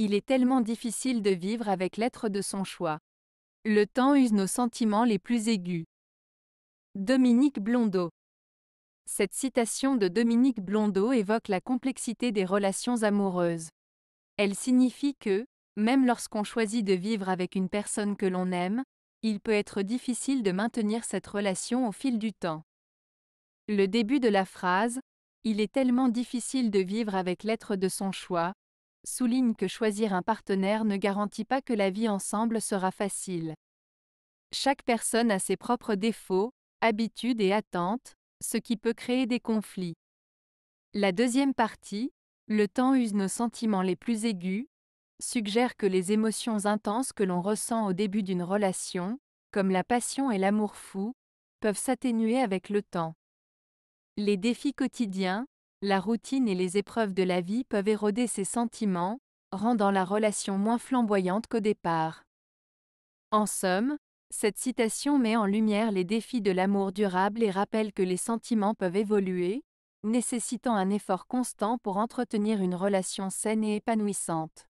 Il est tellement difficile de vivre avec l'être de son choix. Le temps use nos sentiments les plus aigus. Dominique Blondeau Cette citation de Dominique Blondeau évoque la complexité des relations amoureuses. Elle signifie que, même lorsqu'on choisit de vivre avec une personne que l'on aime, il peut être difficile de maintenir cette relation au fil du temps. Le début de la phrase, Il est tellement difficile de vivre avec l'être de son choix, souligne que choisir un partenaire ne garantit pas que la vie ensemble sera facile. Chaque personne a ses propres défauts, habitudes et attentes, ce qui peut créer des conflits. La deuxième partie, le temps use nos sentiments les plus aigus, suggère que les émotions intenses que l'on ressent au début d'une relation, comme la passion et l'amour fou, peuvent s'atténuer avec le temps. Les défis quotidiens, la routine et les épreuves de la vie peuvent éroder ces sentiments, rendant la relation moins flamboyante qu'au départ. En somme, cette citation met en lumière les défis de l'amour durable et rappelle que les sentiments peuvent évoluer, nécessitant un effort constant pour entretenir une relation saine et épanouissante.